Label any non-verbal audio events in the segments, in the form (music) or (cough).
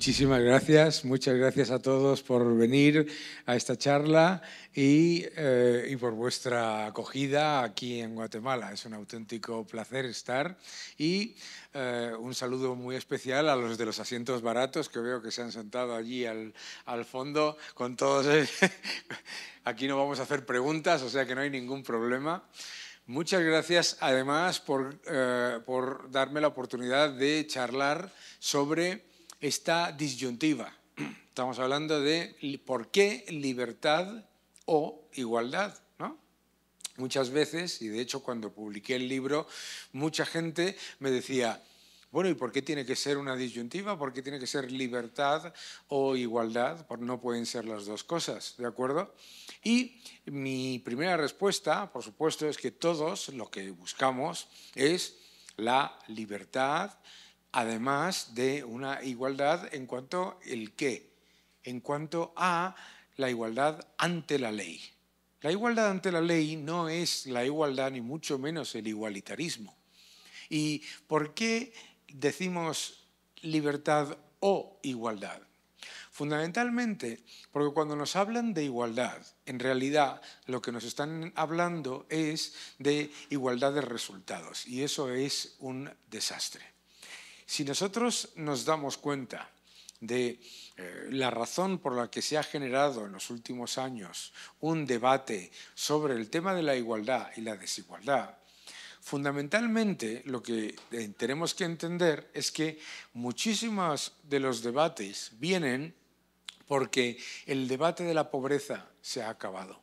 Muchísimas gracias, muchas gracias a todos por venir a esta charla eh, y, por vuestra acogida aquí en Guatemala. Es un auténtico placer estar y eh, un saludo muy especial a los de los asientos baratos que veo que se han sentado allí al, fondo con todos. (laughs) aquí no vamos a hacer preguntas, o sea que no hay ningún problema. Muchas gracias además por, eh, por darme la oportunidad de charlar sobre esta disyuntiva. Estamos hablando de por qué libertad o igualdad. ¿no? Muchas veces, y de hecho cuando publiqué el libro, mucha gente me decía, bueno, ¿y por qué tiene que ser una disyuntiva? ¿Por qué tiene que ser libertad o igualdad? No pueden ser las dos cosas, ¿de acuerdo? Y mi primera respuesta, por supuesto, es que todos lo que buscamos es la libertad además de una igualdad en cuanto el qué, en cuanto a la igualdad ante la ley. La igualdad ante la ley no es la igualdad ni mucho menos el igualitarismo. ¿Y por qué decimos libertad o igualdad? Fundamentalmente porque cuando nos hablan de igualdad, en realidad lo que nos están hablando es de igualdad de resultados y eso es un desastre. Si nosotros nos damos cuenta de eh, la razón por la que se ha generado en los últimos años un debate sobre el tema de la igualdad y la desigualdad, fundamentalmente lo que eh, tenemos que entender es que muchísimos de los debates vienen porque el debate de la pobreza se ha acabado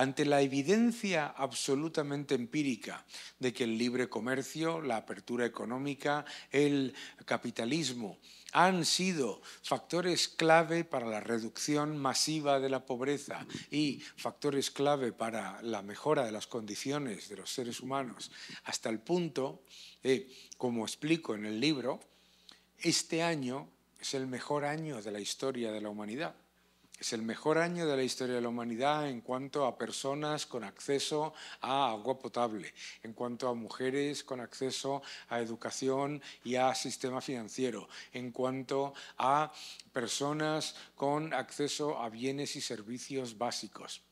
ante la evidencia absolutamente empírica de que el libre comercio, la apertura económica, el capitalismo han sido factores clave para la reducción masiva de la pobreza y factores clave para la mejora de las condiciones de los seres humanos, hasta el punto, eh, como explico en el libro, este año es el mejor año de la historia de la humanidad. Es el mejor año de la historia de la humanidad en cuanto a personas con acceso a agua potable, en cuanto a mujeres con acceso a educación y a sistema financiero, en cuanto a personas con acceso a bienes y servicios básicos.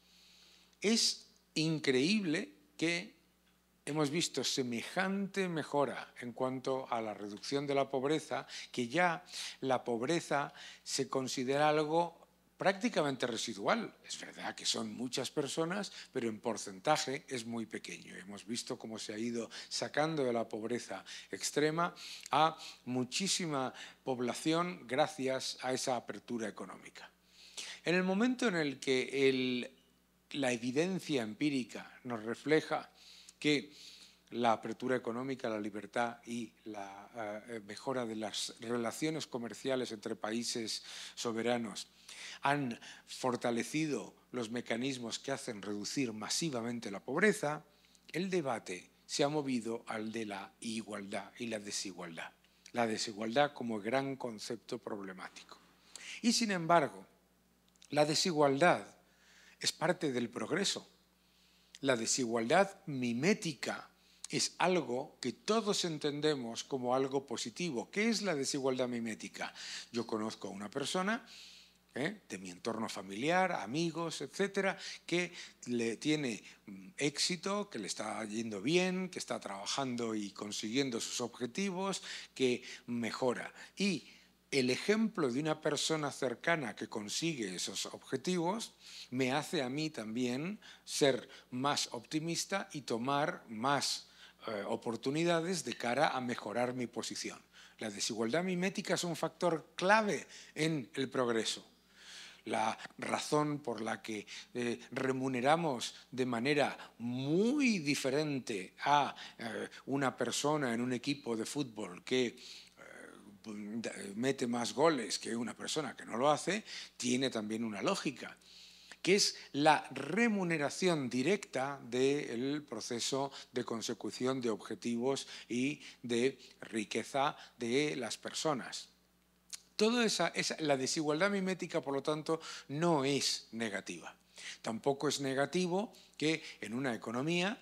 Es increíble que hemos visto semejante mejora en cuanto a la reducción de la pobreza, que ya la pobreza se considera algo prácticamente residual. Es verdad que son muchas personas, pero en porcentaje es muy pequeño. Hemos visto cómo se ha ido sacando de la pobreza extrema a muchísima población gracias a esa apertura económica. En el momento en el que la evidencia empírica nos refleja que la apertura económica, la libertad y la eh, eh, mejora de las relaciones comerciales entre países soberanos han fortalecido los mecanismos que hacen reducir masivamente la pobreza, el debate se ha movido al de la igualdad y la desigualdad. La desigualdad como gran concepto problemático. Y sin embargo, la desigualdad es parte del progreso. La desigualdad mimética es algo que todos entendemos como algo positivo. que es la desigualdad mimética? Yo conozco a una persona ¿eh? de mi entorno familiar, amigos, etcétera, que le tiene mm, éxito, que le está yendo bien, que está trabajando y consiguiendo sus objetivos, que mejora. Y el ejemplo de una persona cercana que consigue esos objetivos me hace a mí también ser más optimista y tomar más eh, oportunidades de cara a mejorar mi posición. La desigualdad mimética es un factor clave en el progreso. La razón por la que eh, remuneramos de manera muy diferente a eh, una persona en un equipo de fútbol que mete más goles que una persona que no lo hace, tiene también una lógica que es la remuneración directa del proceso de consecución de objetivos y de riqueza de las personas. Toda esa, la desigualdad mimética, por lo tanto, no es negativa. Tampoco es negativo que en una economía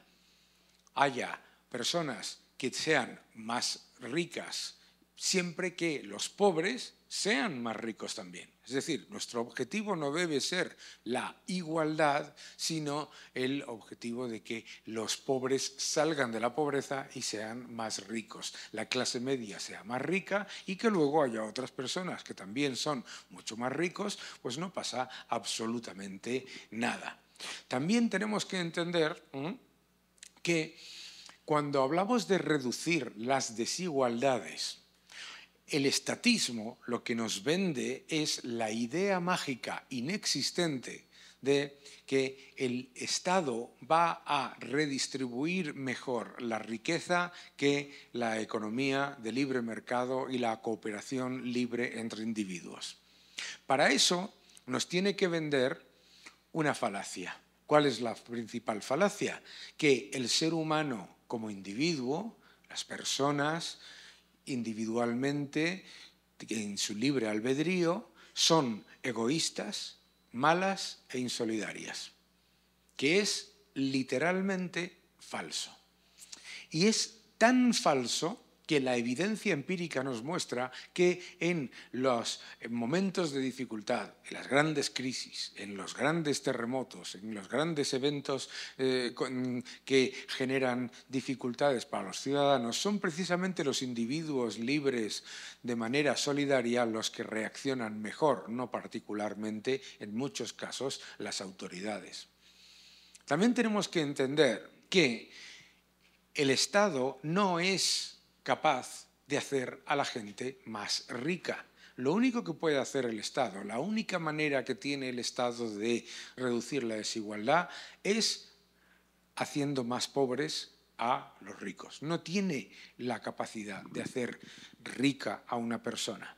haya personas que sean más ricas siempre que los pobres sean más ricos también. Es decir, nuestro objetivo no debe ser la igualdad, sino el objetivo de que los pobres salgan de la pobreza y sean más ricos, la clase media sea más rica y que luego haya otras personas que también son mucho más ricos, pues no pasa absolutamente nada. También tenemos que entender que cuando hablamos de reducir las desigualdades, el estatismo lo que nos vende es la idea mágica inexistente de que el Estado va a redistribuir mejor la riqueza que la economía de libre mercado y la cooperación libre entre individuos. Para eso nos tiene que vender una falacia. ¿Cuál es la principal falacia? Que el ser humano como individuo, las personas, individualmente, en su libre albedrío, son egoístas, malas e insolidarias, que es literalmente falso. Y es tan falso que la evidencia empírica nos muestra que en los eh, momentos de dificultad, en las grandes crisis, en los grandes terremotos, en los grandes eventos eh, que generan dificultades para los ciudadanos, son precisamente los individuos libres de manera solidaria los que reaccionan mejor, no particularmente en muchos casos las autoridades. También tenemos que entender que el Estado no es capaz de hacer a la gente más rica. Lo único que puede hacer el Estado, la única manera que tiene el Estado de reducir la desigualdad es haciendo más pobres a los ricos. No tiene la capacidad de hacer rica a una persona.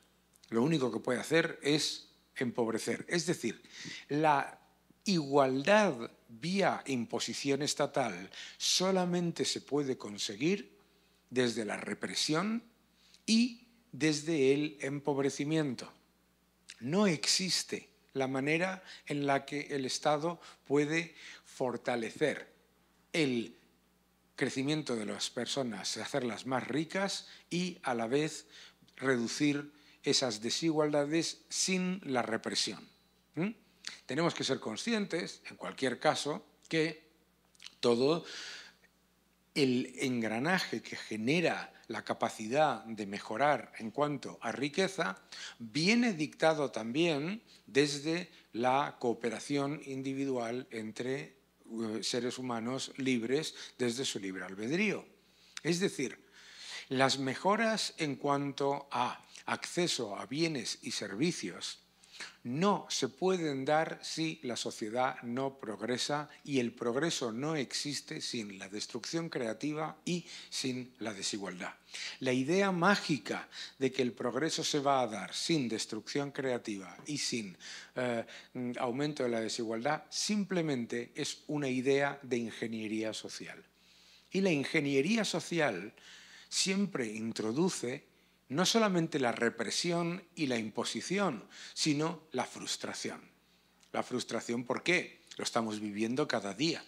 Lo único que puede hacer es empobrecer. Es decir, la igualdad vía imposición estatal solamente se puede conseguir desde la represión y desde el empobrecimiento. No existe la manera en la que el Estado puede fortalecer el crecimiento de las personas, hacerlas más ricas y a la vez reducir esas desigualdades sin la represión. ¿Mm? Tenemos que ser conscientes, en cualquier caso, que todo el engranaje que genera la capacidad de mejorar en cuanto a riqueza viene dictado también desde la cooperación individual entre eh, seres humanos libres desde su libre albedrío. Es decir, las mejoras en cuanto a acceso a bienes y servicios no se pueden dar si la sociedad no progresa y el progreso no existe sin la destrucción creativa y sin la desigualdad. La idea mágica de que el progreso se va a dar sin destrucción creativa y sin eh, aumento de la desigualdad simplemente es una idea de ingeniería social. Y la ingeniería social siempre introduce no solamente la represión y la imposición, sino la frustración. La frustración, ¿por qué? Lo estamos viviendo cada día.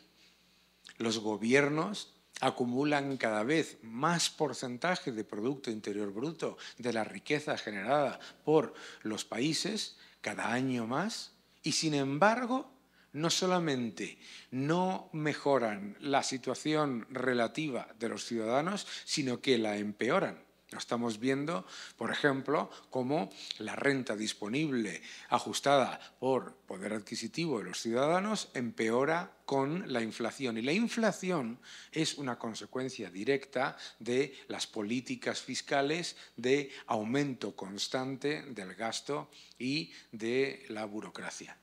Los gobiernos acumulan cada vez más porcentaje de Producto Interior Bruto, de la riqueza generada por los países, cada año más, y sin embargo, no solamente no mejoran la situación relativa de los ciudadanos, sino que la empeoran estamos viendo, por ejemplo, cómo la renta disponible ajustada por poder adquisitivo de los ciudadanos empeora con la inflación. Y la inflación es una consecuencia directa de las políticas fiscales de aumento constante del gasto y de la burocracia.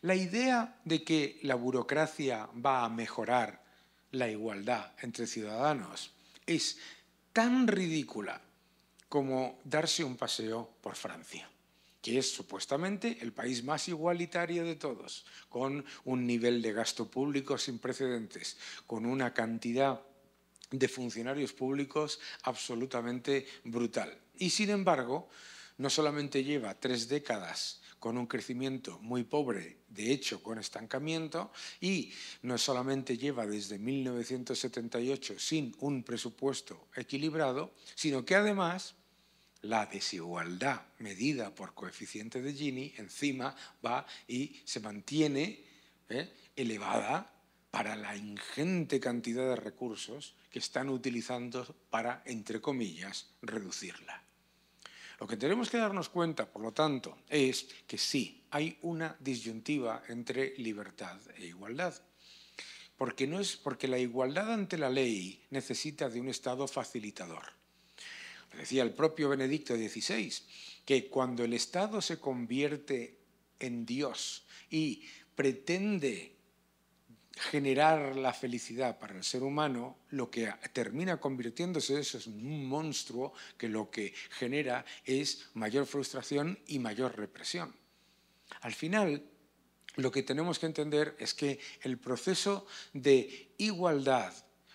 La idea de que la burocracia va a mejorar la igualdad entre ciudadanos es tan ridícula como darse un paseo por Francia que es supuestamente el país más igualitario de todos, con un nivel de gasto público sin precedentes, con una cantidad de funcionarios públicos absolutamente brutal. Y sin embargo, no solamente lleva tres décadas con un crecimiento muy pobre, de hecho con estancamiento, y no solamente lleva desde 1978 sin un presupuesto equilibrado, sino que además la desigualdad medida por coeficiente de Gini encima va y se mantiene ¿eh? elevada para la ingente cantidad de recursos que están utilizando para, entre comillas, reducirla. Lo que tenemos que darnos cuenta, por lo tanto, es que sí, hay una disyuntiva entre libertad e igualdad. Porque, no es, porque la igualdad ante la ley necesita de un Estado facilitador. decía el propio Benedicto XVI, que cuando el Estado se convierte en Dios y pretende generar la felicidad para el ser humano, lo que termina convirtiéndose eso es un monstruo que lo que genera es mayor frustración y mayor represión. Al final, lo que tenemos que entender es que el proceso de igualdad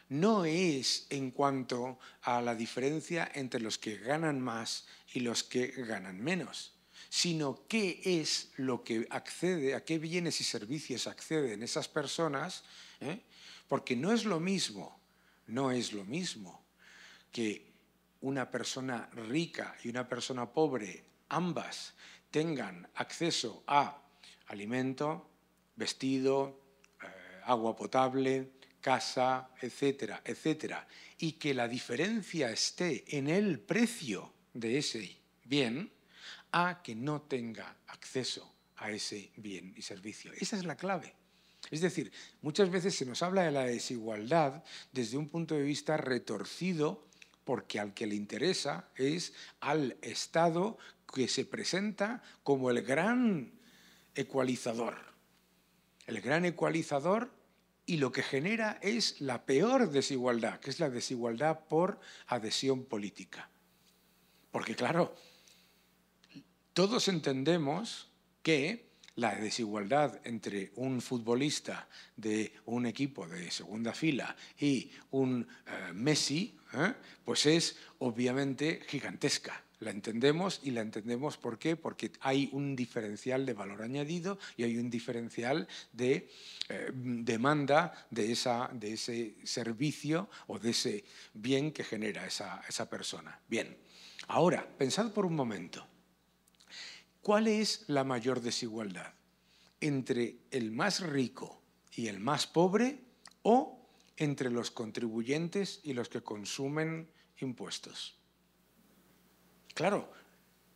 no es en cuanto a la diferencia entre los que ganan más y los que ganan menos sino qué es lo que accede, a qué bienes y servicios acceden esas personas, ¿eh? porque no es lo mismo, no es lo mismo que una persona rica y una persona pobre, ambas, tengan acceso a alimento, vestido, eh, agua potable, casa, etcétera, etcétera, y que la diferencia esté en el precio de ese bien, a que no tenga acceso a ese bien y servicio. Esa es la clave. Es decir, muchas veces se nos habla de la desigualdad desde un punto de vista retorcido porque al que le interesa es al Estado que se presenta como el gran ecualizador. El gran ecualizador y lo que genera es la peor desigualdad, que es la desigualdad por adhesión política. Porque claro, todos entendemos que la desigualdad entre un futbolista de un equipo de segunda fila y un eh, Messi, ¿eh? pues es obviamente gigantesca. La entendemos y la entendemos por qué, porque hay un diferencial de valor añadido y hay un diferencial de eh, demanda de, ese servicio o de ese bien que genera esa, esa persona. Bien, ahora, pensad por un momento. ¿Cuál es la mayor desigualdad? ¿Entre el más rico y el más pobre o entre los contribuyentes y los que consumen impuestos? Claro,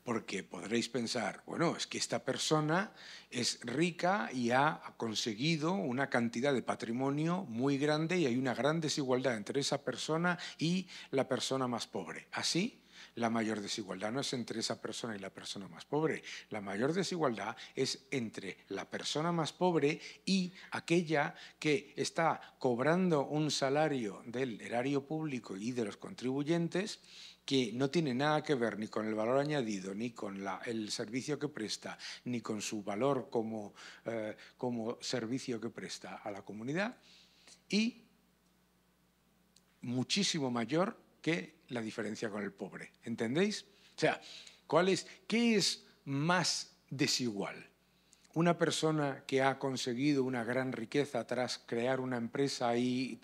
porque podréis pensar, bueno, es que esta persona es rica y ha conseguido una cantidad de patrimonio muy grande y hay una gran desigualdad entre esa persona y la persona más pobre. ¿Así? La mayor desigualdad no es entre esa persona y la persona más pobre. La mayor desigualdad es entre la persona más pobre y aquella que está cobrando un salario del erario público y de los contribuyentes que no tiene nada que ver ni con el valor añadido, ni con el servicio que presta, ni con su valor como, eh, como servicio que presta a la comunidad, y muchísimo mayor que la diferencia con el pobre. ¿Entendéis? O sea, ¿cuál es, ¿qué es más desigual? Una persona que ha conseguido una gran riqueza tras crear una empresa y,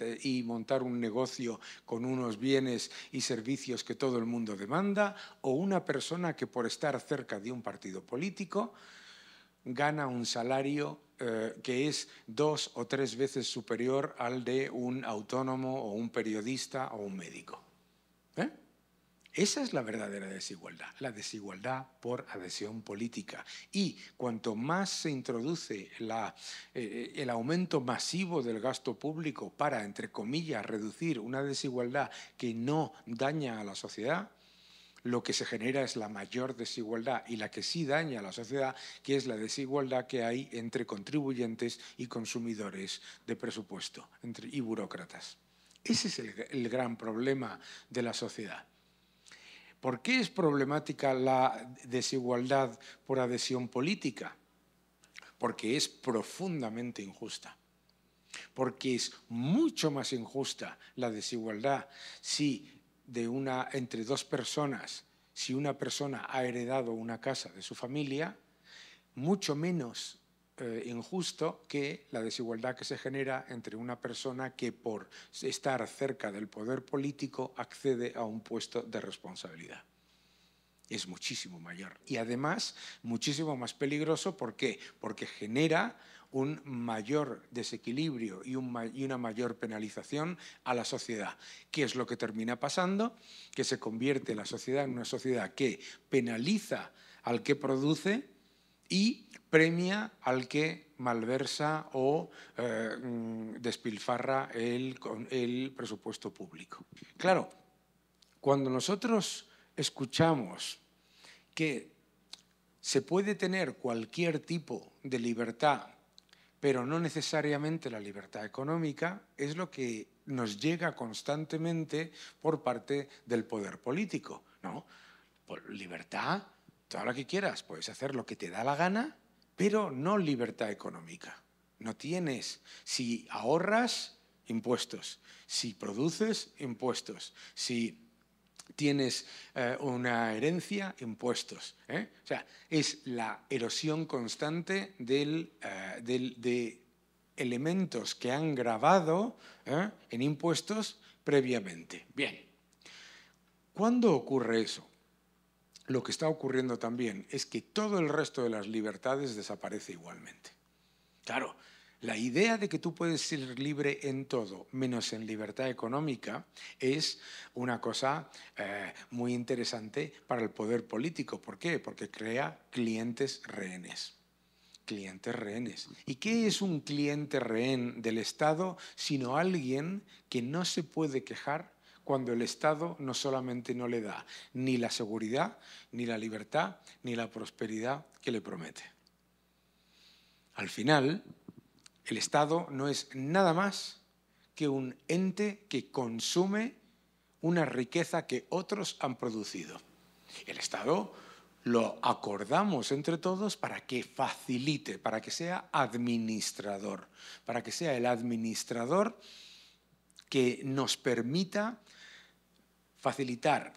montar un negocio con unos bienes y servicios que todo el mundo demanda, o una persona que por estar cerca de un partido político gana un salario eh, que es dos o tres veces superior al de un autónomo o un periodista o un médico. Esa es la verdadera desigualdad, la desigualdad por adhesión política. Y cuanto más se introduce eh, eh, el aumento masivo del gasto público para, entre comillas, reducir una desigualdad que no daña a la sociedad, lo que se genera es la mayor desigualdad y la que sí daña a la sociedad, que es la desigualdad que hay entre contribuyentes y consumidores de presupuesto entre, y burócratas. Ese es el gran problema de la sociedad. ¿Por qué es problemática la desigualdad por adhesión política? Porque es profundamente injusta. Porque es mucho más injusta la desigualdad si de una, entre dos personas, si una persona ha heredado una casa de su familia, mucho menos eh, injusto que la desigualdad que se genera entre una persona que por estar cerca del poder político accede a un puesto de responsabilidad es muchísimo mayor. Y además, muchísimo más peligroso, ¿por qué? Porque genera un mayor desequilibrio y, una mayor penalización a la sociedad. que es lo que termina pasando? Que se convierte la sociedad en una sociedad que penaliza al que produce y premia al que malversa o eh, mm, despilfarra el, el presupuesto público. Claro, cuando nosotros escuchamos que se puede tener cualquier tipo de libertad, pero no necesariamente la libertad económica, es lo que nos llega constantemente por parte del poder político. ¿no? Por libertad todo lo que quieras, puedes hacer lo que te da la gana, pero no libertad económica. No tienes. Si ahorras, impuestos. Si produces, impuestos. Si tienes eh, una herencia, impuestos. ¿eh? O sea, es la erosión constante eh, de elementos que han grabado en impuestos previamente. Bien, ¿cuándo ocurre eso? lo que está ocurriendo también es que todo el resto de las libertades desaparece igualmente. Claro, la idea de que tú puedes ser libre en todo, menos en libertad económica, es una cosa eh, muy interesante para el poder político. ¿Por qué? Porque crea clientes rehenes. Clientes rehenes. ¿Y qué es un cliente rehén del Estado sino alguien que no se puede quejar cuando el Estado no solamente no le da ni la seguridad, ni la libertad, ni la prosperidad que le promete. Al final, el Estado no es nada más que un ente que consume una riqueza que otros han producido. El Estado lo acordamos entre todos para que facilite, para que sea administrador, para que sea el administrador que nos permita facilitar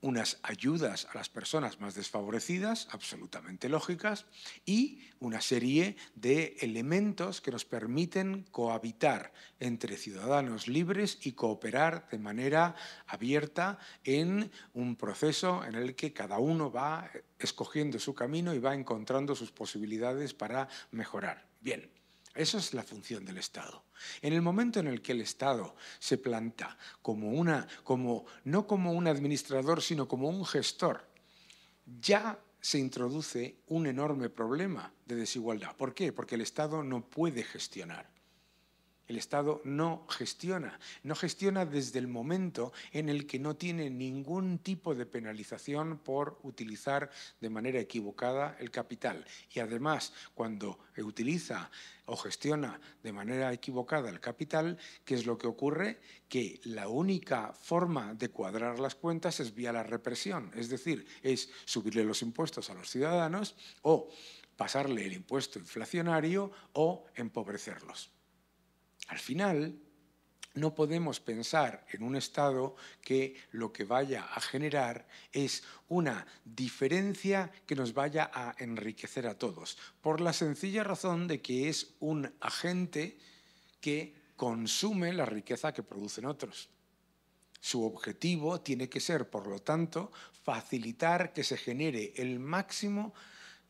unas ayudas a las personas más desfavorecidas, absolutamente lógicas, y una serie de elementos que nos permiten cohabitar entre ciudadanos libres y cooperar de manera abierta en un proceso en el que cada uno va escogiendo su camino y va encontrando sus posibilidades para mejorar. Bien, esa es la función del Estado. En el momento en el que el Estado se planta como una, no como un administrador, sino como un gestor, ya se introduce un enorme problema de desigualdad. ¿Por qué? Porque el Estado no puede gestionar. El Estado no gestiona, no gestiona desde el momento en el que no tiene ningún tipo de penalización por utilizar de manera equivocada el capital. Y además, cuando utiliza o gestiona de manera equivocada el capital, ¿qué es lo que ocurre? Que la única forma de cuadrar las cuentas es vía la represión, es decir, es subirle los impuestos a los ciudadanos o pasarle el impuesto inflacionario o empobrecerlos. Al final, no podemos pensar en un Estado que lo que vaya a generar es una diferencia que nos vaya a enriquecer a todos, por la sencilla razón de que es un agente que consume la riqueza que producen otros. Su objetivo tiene que ser, por lo tanto, facilitar que se genere el máximo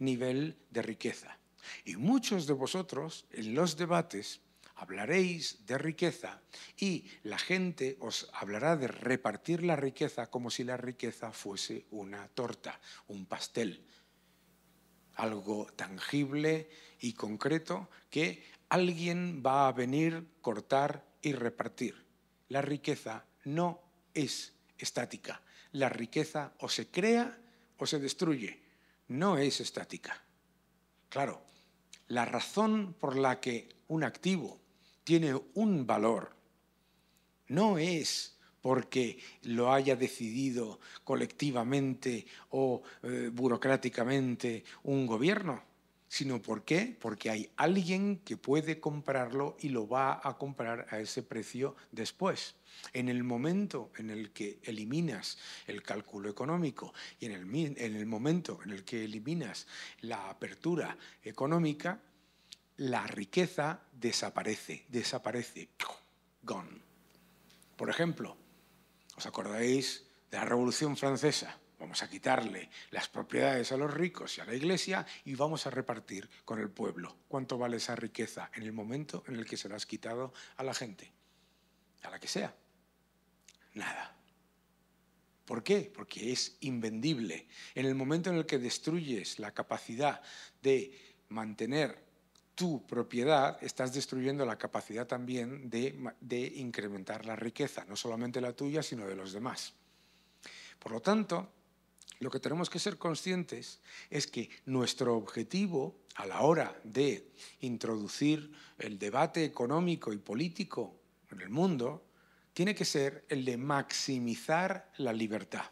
nivel de riqueza. Y muchos de vosotros en los debates hablaréis de riqueza y la gente os hablará de repartir la riqueza como si la riqueza fuese una torta, un pastel, algo tangible y concreto que alguien va a venir, cortar y repartir. La riqueza no es estática. La riqueza o se crea o se destruye. No es estática. Claro, la razón por la que un activo tiene un valor. No es porque lo haya decidido colectivamente o eh, burocráticamente un gobierno, sino Porque hay alguien que puede comprarlo y lo va a comprar a ese precio después. En el momento en el que eliminas el cálculo económico y en en el momento en el que eliminas la apertura económica, la riqueza desaparece, desaparece, gone. Por ejemplo, ¿os acordáis de la Revolución Francesa? Vamos a quitarle las propiedades a los ricos y a la iglesia y vamos a repartir con el pueblo. ¿Cuánto vale esa riqueza en el momento en el que se la has quitado a la gente? A la que sea. Nada. ¿Por qué? Porque es invendible. En el momento en el que destruyes la capacidad de mantener tu propiedad, estás destruyendo la capacidad también de, incrementar la riqueza, no solamente la tuya, sino de los demás. Por lo tanto, lo que tenemos que ser conscientes es que nuestro objetivo a la hora de introducir el debate económico y político en el mundo tiene que ser el de maximizar la libertad.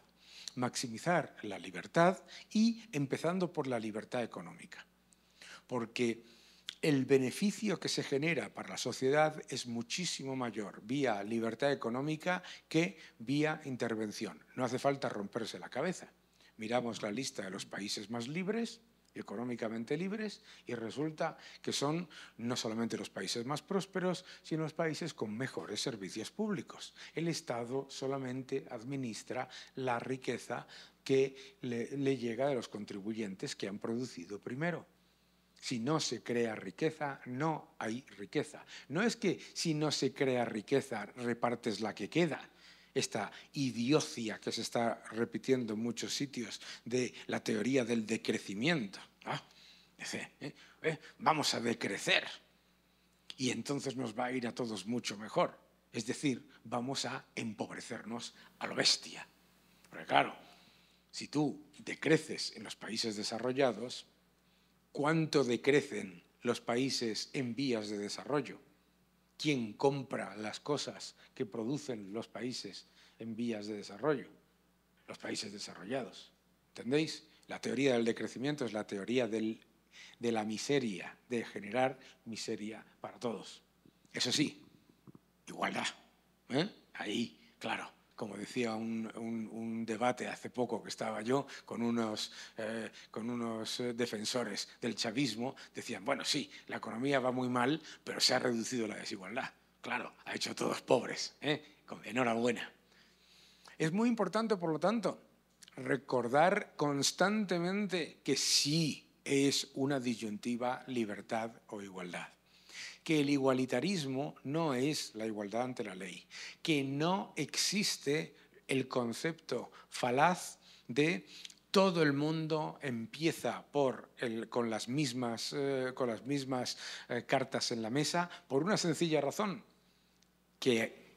Maximizar la libertad y empezando por la libertad económica. Porque el beneficio que se genera para la sociedad es muchísimo mayor vía libertad económica que vía intervención. No hace falta romperse la cabeza. Miramos la lista de los países más libres, económicamente libres, y resulta que son no solamente los países más prósperos, sino los países con mejores servicios públicos. El Estado solamente administra la riqueza que le, llega de los contribuyentes que han producido primero si no se crea riqueza, no hay riqueza. No es que si no se crea riqueza, repartes la que queda. Esta idiocia que se está repitiendo en muchos sitios de la teoría del decrecimiento. Ah, ¿eh? ¿Eh? vamos a decrecer y entonces nos va a ir a todos mucho mejor. Es decir, vamos a empobrecernos a lo bestia. Porque claro, si tú decreces en los países desarrollados, cuánto decrecen los países en vías de desarrollo. ¿Quién compra las cosas que producen los países en vías de desarrollo? Los países desarrollados. ¿Entendéis? La teoría del decrecimiento es la teoría de la miseria, de generar miseria para todos. Eso sí, igualdad. ¿eh? Ahí, claro como decía un, debate hace poco que estaba yo con unos, eh, con unos eh, defensores del chavismo, decían, bueno, sí, la economía va muy mal, pero se ha reducido la desigualdad. Claro, ha hecho a todos pobres. ¿eh? Enhorabuena. Es muy importante, por lo tanto, recordar constantemente que sí es una disyuntiva libertad o igualdad que el igualitarismo no es la igualdad ante la ley, que no existe el concepto falaz de todo el mundo empieza con las mismas, eh, eh, cartas en la mesa por una sencilla razón, que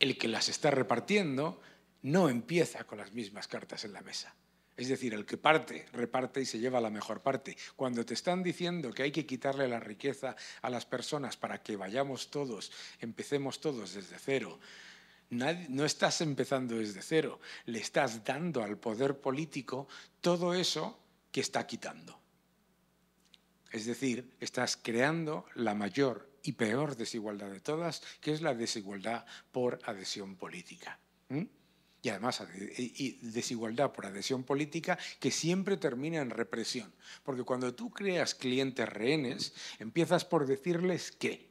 el que las está repartiendo no empieza con las mismas cartas en la mesa. Es decir, el que parte, reparte y se lleva la mejor parte. Cuando te están diciendo que hay que quitarle la riqueza a las personas para que vayamos todos, empecemos todos desde cero, no estás empezando desde cero, le estás dando al poder político todo eso que está quitando. Es decir, estás creando la mayor y peor desigualdad de todas, que es la desigualdad por adhesión política. ¿Mm? y además eh, eh, desigualdad por adhesión política que siempre termina en represión. Porque cuando tú creas clientes rehenes, empiezas por decirles que,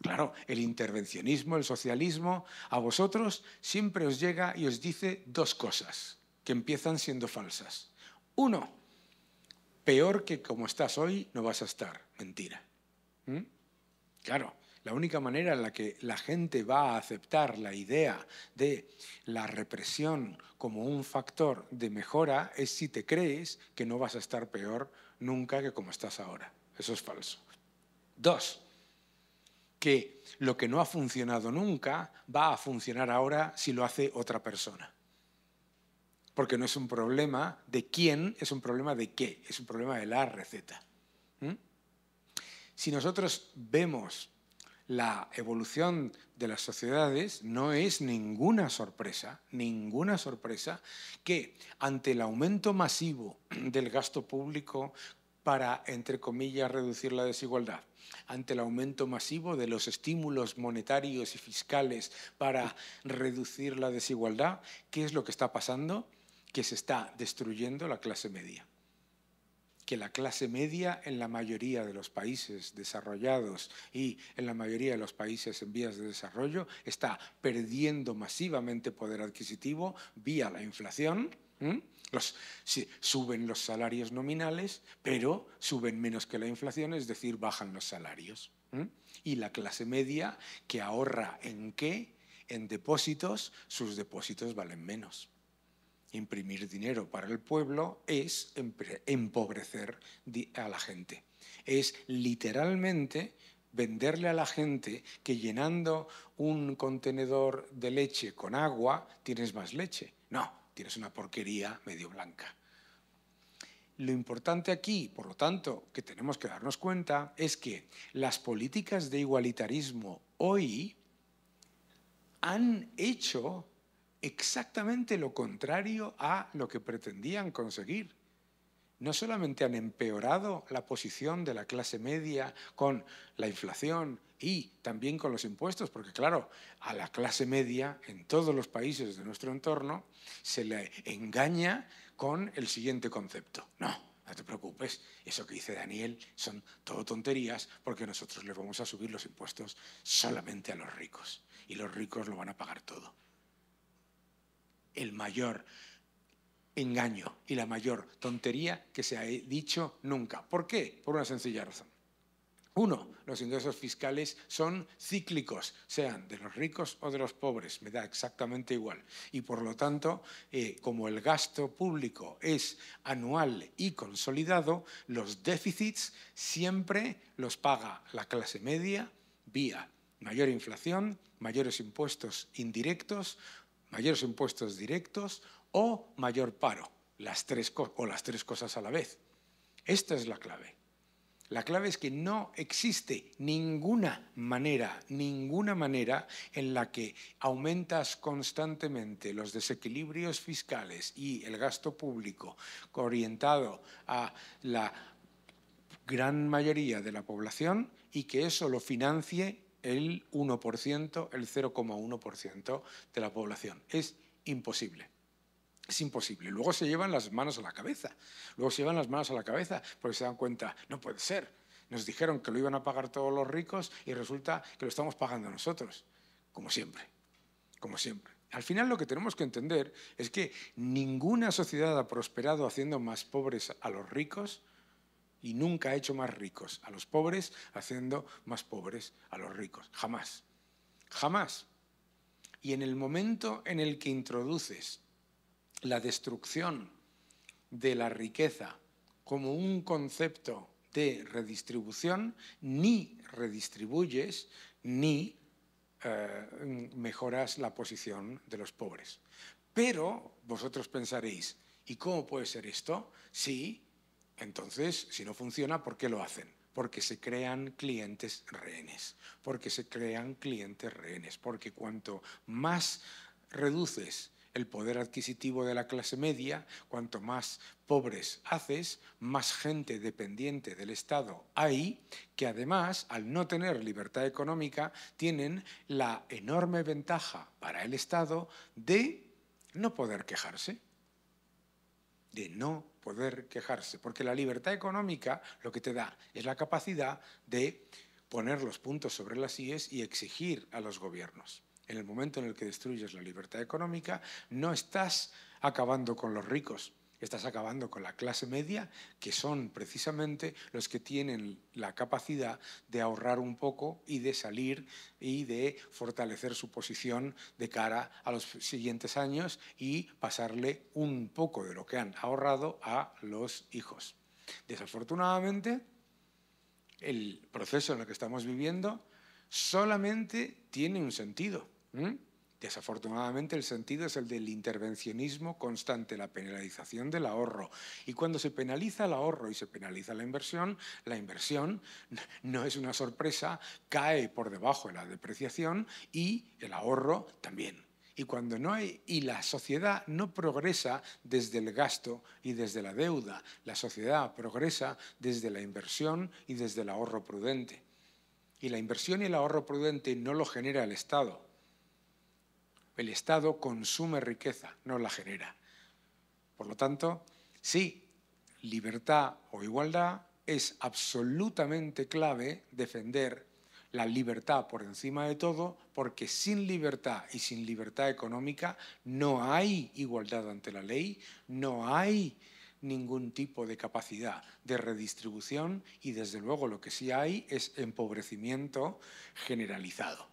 claro, el intervencionismo, el socialismo, a vosotros siempre os llega y os dice dos cosas que empiezan siendo falsas. Uno, peor que como estás hoy no vas a estar, mentira. ¿Mm? Claro, la única manera en la que la gente va a aceptar la idea de la represión como un factor de mejora es si te crees que no vas a estar peor nunca que como estás ahora. Eso es falso. Dos, que lo que no ha funcionado nunca va a funcionar ahora si lo hace otra persona porque no es un problema de quién, es un problema de qué, es un problema de la receta. ¿Mm? Si nosotros vemos la evolución de las sociedades no es ninguna sorpresa, ninguna sorpresa que ante el aumento masivo del gasto público para, entre comillas, reducir la desigualdad, ante el aumento masivo de los estímulos monetarios y fiscales para reducir la desigualdad, ¿qué es lo que está pasando? Que se está destruyendo la clase media que la clase media en la mayoría de los países desarrollados y en la mayoría de los países en vías de desarrollo está perdiendo masivamente poder adquisitivo vía la inflación. suben los salarios nominales, pero suben menos que la inflación, es decir, bajan los salarios. Y la clase media que ahorra en qué, en depósitos, sus depósitos valen menos imprimir dinero para el pueblo es empobrecer a la gente. Es literalmente venderle a la gente que llenando un contenedor de leche con agua tienes más leche. No, tienes una porquería medio blanca. Lo importante aquí, por lo tanto, que tenemos que darnos cuenta es que las políticas de igualitarismo hoy han hecho exactamente lo contrario a lo que pretendían conseguir. No solamente han empeorado la posición de la clase media con la inflación y también con los impuestos, porque claro, a la clase media en todos los países de nuestro entorno se le engaña con el siguiente concepto. No, no te preocupes, eso que dice Daniel son todo tonterías porque nosotros le vamos a subir los impuestos solamente a los ricos y los ricos lo van a pagar todo el mayor engaño y la mayor tontería que se ha dicho nunca. ¿Por qué? Por una sencilla razón. Uno, los ingresos fiscales son cíclicos, sean de los ricos o de los pobres, me da exactamente igual. Y por lo tanto, eh, como el gasto público es anual y consolidado, los déficits siempre los paga la clase media vía mayor inflación, mayores impuestos indirectos mayores impuestos directos o mayor paro, las tres o las tres cosas a la vez. Esta es la clave. La clave es que no existe ninguna manera, ninguna manera en la que aumentas constantemente los desequilibrios fiscales y el gasto público orientado a la gran mayoría de la población y que eso lo financie el 1%, el 0,1% de la población. Es imposible. Es imposible. Luego se llevan las manos a la cabeza. Luego se llevan las manos a la cabeza porque se dan cuenta, no puede ser. Nos dijeron que lo iban a pagar todos los ricos y resulta que lo estamos pagando nosotros, como siempre, como siempre. Al final lo que tenemos que entender es que ninguna sociedad ha prosperado haciendo más pobres a los ricos y nunca ha hecho más ricos a los pobres, haciendo más pobres a los ricos. Jamás. Jamás. Y en el momento en el que introduces la destrucción de la riqueza como un concepto de redistribución, ni redistribuyes ni eh, mejoras la posición de los pobres. Pero vosotros pensaréis, ¿y cómo puede ser esto sí. Entonces, si no funciona, ¿por qué lo hacen? Porque se crean clientes rehenes, porque se crean clientes rehenes, porque cuanto más reduces el poder adquisitivo de la clase media, cuanto más pobres haces, más gente dependiente del Estado hay, que además, al no tener libertad económica, tienen la enorme ventaja para el Estado de no poder quejarse, de no poder quejarse, porque la libertad económica lo que te da es la capacidad de poner los puntos sobre las IES y exigir a los gobiernos. En el momento en el que destruyes la libertad económica, no estás acabando con los ricos, estás acabando con la clase media, que son precisamente los que tienen la capacidad de ahorrar un poco y de salir y de fortalecer su posición de cara a los siguientes años y pasarle un poco de lo que han ahorrado a los hijos. Desafortunadamente, el proceso en el que estamos viviendo solamente tiene un sentido. Desafortunadamente el sentido es el del intervencionismo constante, la penalización del ahorro. Y cuando se penaliza el ahorro y se penaliza la inversión, la inversión (laughs) no es una sorpresa, cae por debajo de la depreciación y el ahorro también. Y cuando no y la sociedad no progresa desde el gasto y desde la deuda, la sociedad progresa desde la inversión y desde el ahorro prudente. Y la inversión y el ahorro prudente no lo genera el Estado, el Estado consume riqueza, no la genera. Por lo tanto, sí, libertad o igualdad es absolutamente clave defender la libertad por encima de todo, porque sin libertad y sin libertad económica no hay igualdad ante la ley, no hay ningún tipo de capacidad de redistribución y desde luego lo que sí hay es empobrecimiento generalizado.